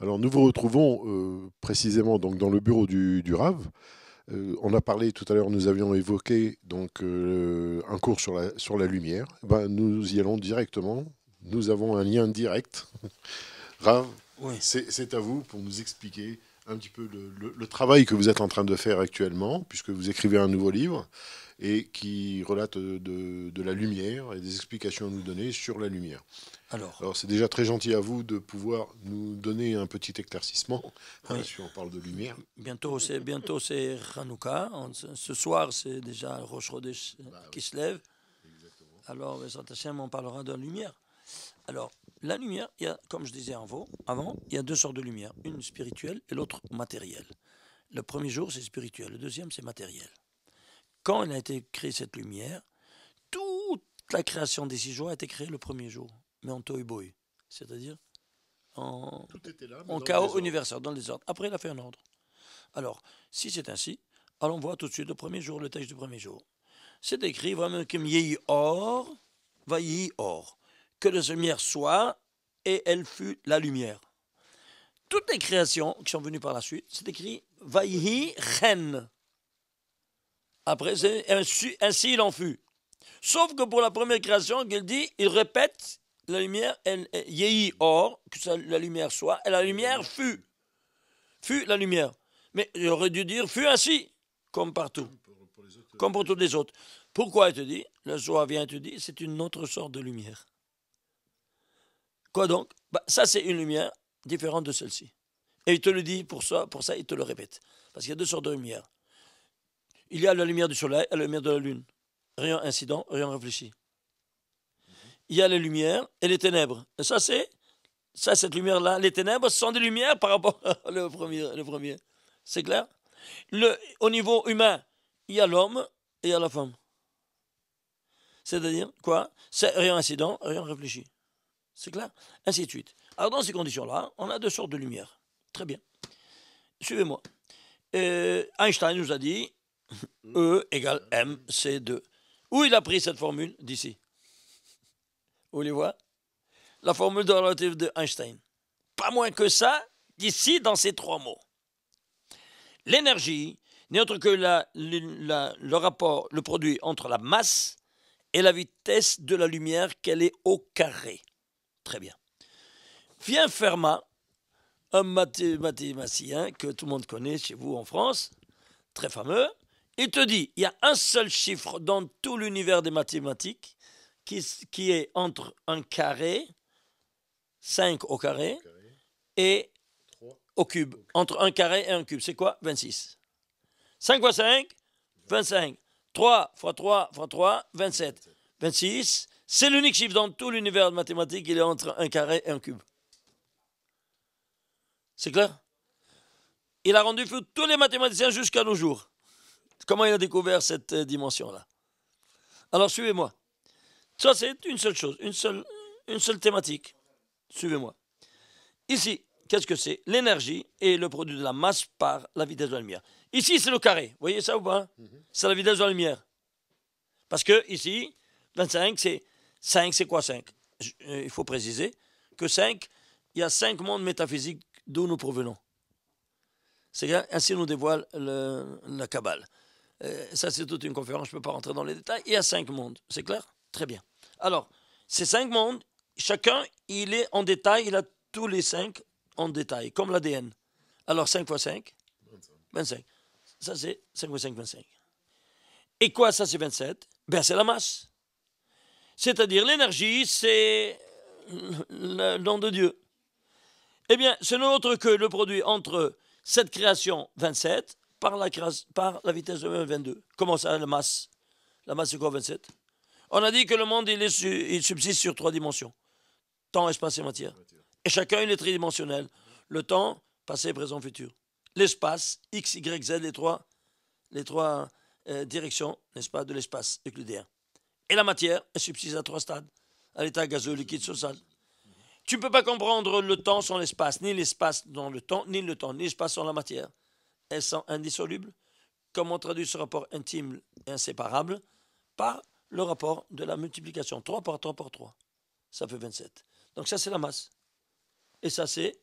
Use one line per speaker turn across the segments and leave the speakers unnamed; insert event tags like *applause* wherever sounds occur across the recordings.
Alors nous vous retrouvons euh, précisément donc dans le bureau du, du RAV. Euh, on a parlé tout à l'heure, nous avions évoqué donc euh, un cours sur la, sur la lumière. Ben, nous y allons directement. Nous avons un lien direct. *laughs* RAV, oui. c'est à vous pour nous expliquer un petit peu le, travail que vous êtes en train de faire actuellement, puisque vous écrivez un nouveau livre et qui relate euh, de, la lumière et des explications à nous donner sur la lumière. Alors, c'est déjà très gentil à vous de pouvoir nous donner un petit éclaircissement, hein, si on parle de lumière.
Bientôt c'est, bientôt c'est Hanouka, ce soir c'est déjà Rosh bah qui se lève. Exactement. Alors, on parlera de la lumière. Alors, la lumière, il y a, comme je disais avant, il y a deux sortes de lumière, une spirituelle et l'autre matérielle. Le premier jour, c'est spirituel, le deuxième, c'est matériel quand il a été créé cette lumière, toute la création des six jours a été créée le premier jour, mais en toi cest c'est-à-dire en, en chaos universel, dans les ordres. Après, il a fait un ordre. Alors, si c'est ainsi, allons voir tout de suite le premier jour, le texte du premier jour. C'est écrit, vraiment or, va or, que la lumière soit, et elle fut la lumière. Toutes les créations qui sont venues par la suite, c'est écrit, va chen. Après, ainsi, ainsi il en fut. Sauf que pour la première création, qu'il dit, il répète la lumière, yéhi or, que la lumière soit, et la lumière fut. Fut la lumière. Mais il aurait dû dire fut ainsi, comme partout, comme pour tous les autres. Pourquoi il te dit Le joie vient, te dit, c'est une autre sorte de lumière. Quoi donc bah, Ça, c'est une lumière différente de celle-ci. Et il te le dit pour ça, pour ça, il te le répète. Parce qu'il y a deux sortes de lumière. Il y a la lumière du soleil et la lumière de la lune. Rien incident, rien réfléchi. Il y a les lumières et les ténèbres. Et ça, c'est ça, cette lumière-là. Les ténèbres sont des lumières par rapport au *laughs* premier. Le premier. C'est clair le, Au niveau humain, il y a l'homme et il y a la femme. C'est-à-dire quoi C'est rien incident, rien réfléchi. C'est clair Ainsi de suite. Alors dans ces conditions-là, on a deux sortes de lumières. Très bien. Suivez-moi. Euh, Einstein nous a dit, E égale MC2. Où il a pris cette formule D'ici. Vous les voyez La formule de relative de Einstein. Pas moins que ça, d'ici dans ces trois mots. L'énergie n'est autre que la, le rapport, le produit entre la masse et la vitesse de la lumière qu'elle est au carré. Très bien. Vient Fermat, un mathématicien que tout le monde connaît chez vous en France, très fameux, il te dit, il y a un seul chiffre dans tout l'univers des mathématiques qui, est entre un carré, 5 au carré, et au cube. Entre un carré et un cube, c'est quoi 26. 5 fois 5, 25. 3 fois 3 x 3, 27. 26, c'est l'unique chiffre dans tout l'univers de mathématiques, il est entre un carré et un cube. C'est clair Il a rendu fou tous les mathématiciens jusqu'à nos jours. Comment il a découvert cette euh, dimension-là Alors suivez-moi. Ça, c'est une seule chose, une seule, thématique. Suivez-moi. Ici, qu'est-ce que c'est L'énergie et le produit de la masse par la vitesse de la lumière. Ici, c'est le carré. Vous voyez ça ou pas mhm. C'est la vitesse de la lumière. Parce que ici, 25, c'est 5, c'est quoi 5 euh, Il faut préciser que 5, il y a 5 mondes métaphysiques d'où nous provenons. C'est ainsi nous dévoile le, la Kabbale. Euh, ça, c'est toute une conférence, je ne peux pas rentrer dans les détails. Il y a cinq mondes, c'est clair Très bien. Alors, ces cinq mondes, chacun, il est en détail, il a tous les cinq en détail, comme l'ADN. Alors, 5 x 5 25. Ça, c'est 5 x 5, 25. Et quoi, ça, c'est 27 Ben, c'est la masse. C'est-à-dire, l'énergie, c'est le nom de Dieu. Eh bien, ce n'est autre que le produit entre cette création 27 par la, vitesse de 22. Comment ça, la masse La masse, c'est quoi, 27 On a dit que le monde, il, il subsiste sur trois dimensions. Temps, espace et matière. Et chacun, il est tridimensionnel. Le temps, passé, présent, futur. L'espace, X, Y, Z, les trois, les trois euh, directions, n'est-ce pas, de l'espace euclidien. Et la matière, elle subsiste à trois stades, à l'état gazeux, liquide, solide. Tu ne peux pas comprendre le temps sans l'espace, ni l'espace dans le temps, ni le temps, ni l'espace sans la matière elles sont indissolubles, comme on traduit ce rapport intime et inséparable par le rapport de la multiplication. 3 par 3 par 3, ça fait 27. Donc ça, c'est la masse. Et ça, c'est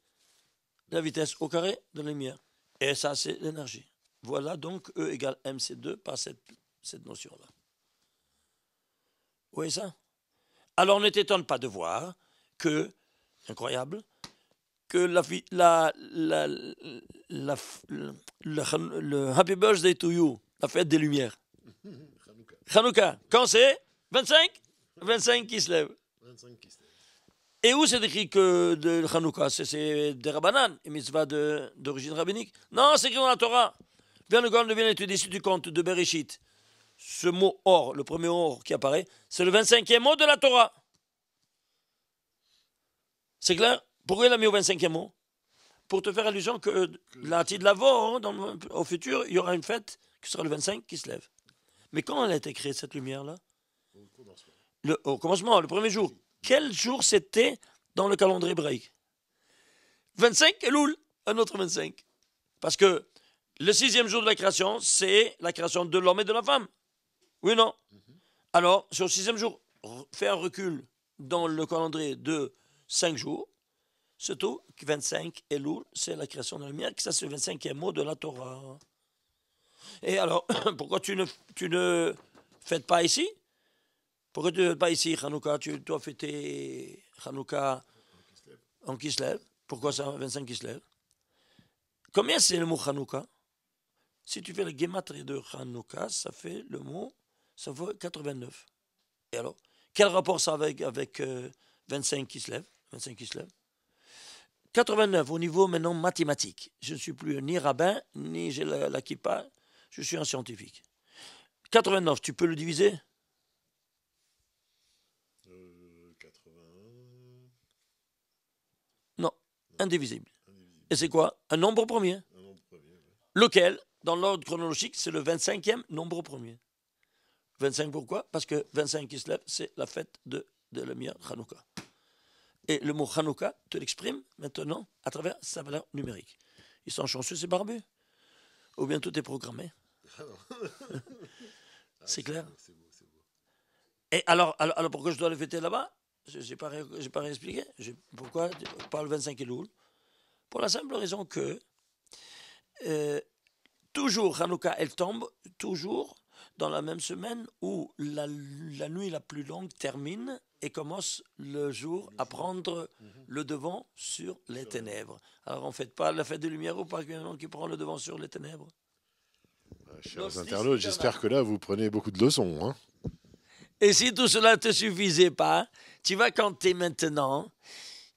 la vitesse au carré de la lumière. Et ça, c'est l'énergie. Voilà donc E égale MC2 par cette, cette notion-là. Vous voyez ça Alors ne t'étonne pas de voir que, incroyable, que la, la, la, la le, Happy Birthday to You, la fête des Lumières. *laughs* Hanouka. Quand c'est 25 25 qui se lève. qui se Et où c'est écrit que de Hanouka C'est des Rabbanan, une mitzvah d'origine rabbinique. Non, c'est écrit dans la Torah. Viens le Grand de étudier si du compte de Bereshit. Ce mot or, le premier or qui apparaît, c'est le 25e mot de la Torah. C'est clair pourquoi il a mis au 25e mot Pour te faire allusion que euh, la hein, de l'avant, au futur, il y aura une fête qui sera le 25 qui se lève. Mais quand elle a été créée, cette lumière-là Au commencement, le premier jour. Quel jour c'était dans le calendrier hébraïque 25 l'Oul, un autre 25. Parce que le sixième jour de la création, c'est la création de l'homme et de la femme. Oui ou non mm-hmm. Alors, sur le sixième jour, faire recul dans le calendrier de cinq jours, Surtout que 25 est lourd, c'est la création de la lumière, que ça c'est le 25e mot de la Torah. Et alors, *coughs* pourquoi tu ne, tu ne fêtes pas ici Pourquoi tu ne fêtes pas ici Hanouka Tu dois fêter Hanouka en Kislev. Pourquoi ça, 25 Kislev Combien c'est le mot Hanouka Si tu fais le gematria de Hanouka, ça fait le mot, ça vaut 89. Et alors, quel rapport ça a avec, avec 25 euh, Kislev 25 Kislev 89 au niveau maintenant mathématique. Je ne suis plus ni rabbin, ni j'ai la, kippa, je suis un scientifique. 89, tu peux le diviser euh, Non, indivisible. Et c'est quoi Un nombre premier. Un nombre premier Lequel, dans l'ordre chronologique, c'est le 25e nombre premier. 25 pourquoi Parce que 25 qui se lève, c'est la fête de, de la Hanouka. Et le mot Hanuka te l'exprime maintenant à travers sa valeur numérique. Ils sont chanceux, c'est barbu. Ou bien tout est programmé.
*laughs* c'est ah, clair
Et alors, alors, pourquoi je dois le fêter là-bas Je n'ai pas, j'ai pas réexpliqué. Pourquoi pas le 25 Elul Pour la simple raison que euh, toujours Hanuka, elle tombe toujours dans la même semaine où la, nuit la plus longue termine et commence le jour à prendre le devant sur les ténèbres. Alors on ne fait pas la fête de lumière pas quelqu'un qui prend le devant sur les ténèbres. Euh, chers internautes, j'espère
que là vous prenez beaucoup de leçons. Hein.
et si tout cela ne te suffisait pas, tu vas compter maintenant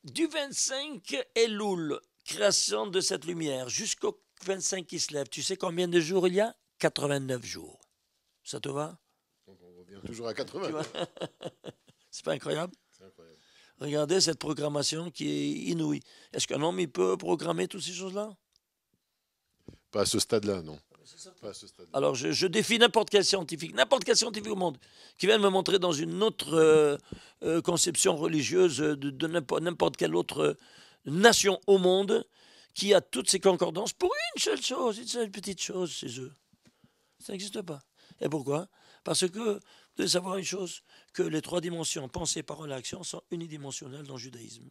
du 25 Elul, création de cette lumière, jusqu'au 25 qui se lève. Tu sais combien de jours il y a 89 jours. Ça te va
Donc on revient toujours à 80.
*laughs* C'est pas incroyable Regardez cette programmation qui est inouïe. Est-ce qu'un homme il peut programmer toutes ces
choses-là Pas à ce stade-là, non. Ah bah
Alors je, défie n'importe quel scientifique, n'importe quel scientifique au monde, qui vienne me montrer dans une autre euh, euh, conception religieuse de, de n'importe quelle autre euh, nation au monde, qui a toutes ces concordances pour une seule chose, une seule petite chose chez eux. Ça n'existe pas. Et pourquoi Parce que vous devez savoir une chose, que les trois dimensions, pensée, parole, et action, sont unidimensionnelles dans le judaïsme.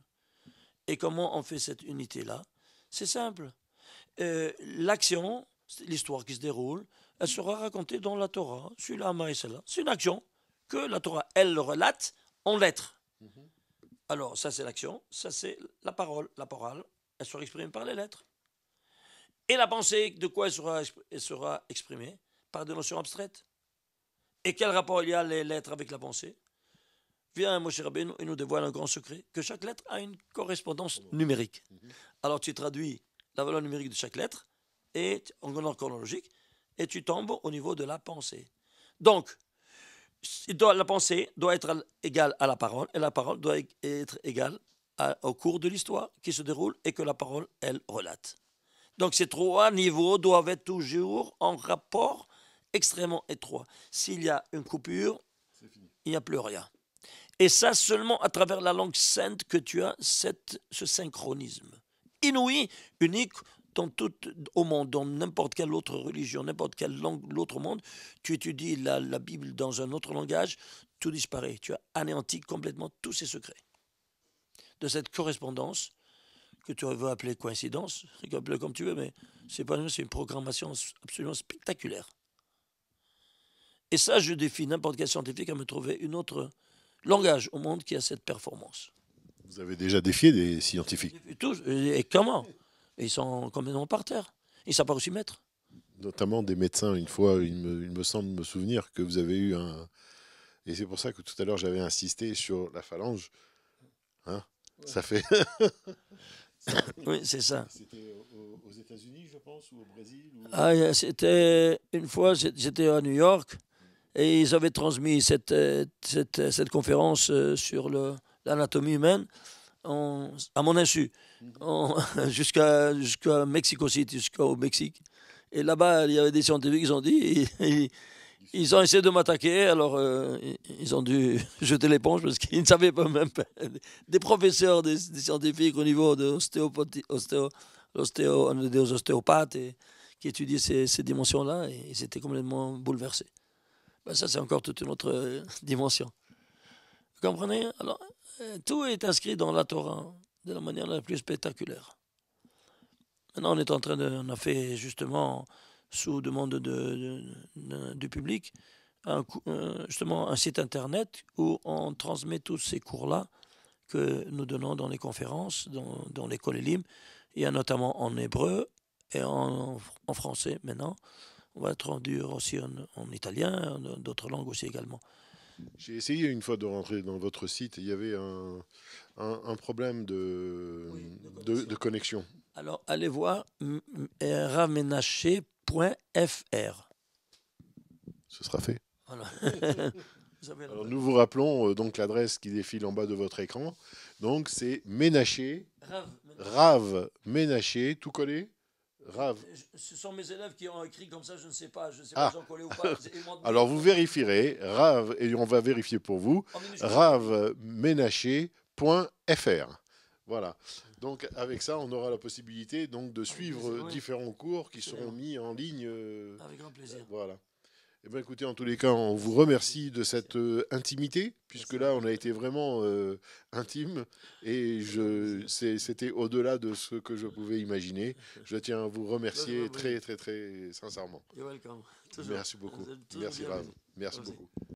Et comment on fait cette unité-là C'est simple. Euh, l'action, l'histoire qui se déroule, elle sera racontée dans la Torah, sur et cela C'est une action que la Torah, elle, relate en lettres. Mhm. Alors, ça, c'est l'action, ça, c'est la parole. La parole, elle sera exprimée par les lettres. Et la pensée, de quoi sera, elle sera exprimée par des notions abstraites. Et quel rapport il y a les lettres avec la pensée Viens, Moshe Rabbeinu, et nous dévoile un grand secret, que chaque lettre a une correspondance numérique. Alors tu traduis la valeur numérique de chaque lettre, et en ordre chronologique, et tu tombes au niveau de la pensée. Donc, la pensée doit être égale à la parole, et la parole doit e-, être égale au cours de l'histoire qui se déroule et que la parole, elle, relate. Donc ces trois niveaux doivent être toujours en rapport extrêmement étroit. S'il y a une coupure, il n'y a plus rien. Et ça seulement à travers la langue sainte que tu as cette, ce synchronisme. Inouï, unique dans tout, au monde, dans n'importe quelle autre religion, n'importe quelle langue l'autre monde, tu étudies la, Bible dans un autre langage, tout disparaît. Tu as anéanti complètement tous ces secrets. De cette correspondance, que tu veux appeler coïncidence, comme tu veux, mais c'est pas c'est une programmation absolument spectaculaire. Et ça, je défie n'importe quel scientifique à me trouver une autre langage au monde qui a cette performance.
Vous avez déjà défié des scientifiques
et Tous. Et comment Ils sont complètement par terre. Ils ne savent pas où s'y mettre.
Notamment des médecins. Une fois, il me, semble me souvenir que vous avez eu un. Et c'est pour ça que tout à l'heure, j'avais insisté sur la phalange. Hein Ça fait. *laughs* oui, c'est ça. C'était aux États-Unis,
je pense, ou au Brésil ah, C'était une fois, j'étais à New York et ils avaient transmis cette, euh, cette, euh, cette conférence euh, sur l'anatomie humaine à mon insu, mhm. *laughs* jusqu'à jusqu'à Mexico City, jusqu'au Mexique. Et là-bas, il y avait des scientifiques, ils ont dit, ils, ont essayé de m'attaquer, alors ils ont dû *laughs* jeter l'éponge parce qu'ils ne savaient pas même *laughs* Des professeurs, des, scientifiques au niveau de qui étudiaient ces, ces dimensions-là, et ils étaient complètement bouleversés. Bah, ça c'est encore toute une autre euh, *laughs* dimension. Vous comprenez Alors, euh, tout est inscrit dans la Torah de la manière la plus spectaculaire. Maintenant, on est en train de, on a fait justement sous demande du public, un, euh, justement un site internet où on transmet tous ces cours-là que nous donnons dans les conférences, dans, dans l'école Elim. Il y a notamment en hébreu et en français maintenant on va être rendu aussi
en, italien,
d'autres langues aussi également.
J'ai essayé une fois de rentrer dans votre site, il y avait un, problème de, de, connexion. Alors allez voir
ramenaché.fr.
Ce sera fait. *laughs* nous vous rappelons euh, donc l'adresse qui défile en bas de votre écran. Donc c'est Ménaché, Rave, Ménaché, tout collé,
ce sont mes élèves qui ont écrit comme ça, je ne sais pas, je sais pas. Ah. *laughs*
Alors vous vérifierez, Rav, et on va vérifier pour vous, oh, ravménaché.fr. Voilà. Donc avec ça, on aura la possibilité donc de ah, suivre différents cours qui seront mis en ligne. Euh, avec grand plaisir. Voilà. Eh ben, écoutez, en tous les cas, on vous remercie de cette euh, intimité, puisque là, on a été vraiment euh, intime, et c'était au-delà de ce que je pouvais imaginer. Je tiens à vous remercier très, très, très sincèrement. Merci beaucoup. Merci, Ram. Merci beaucoup.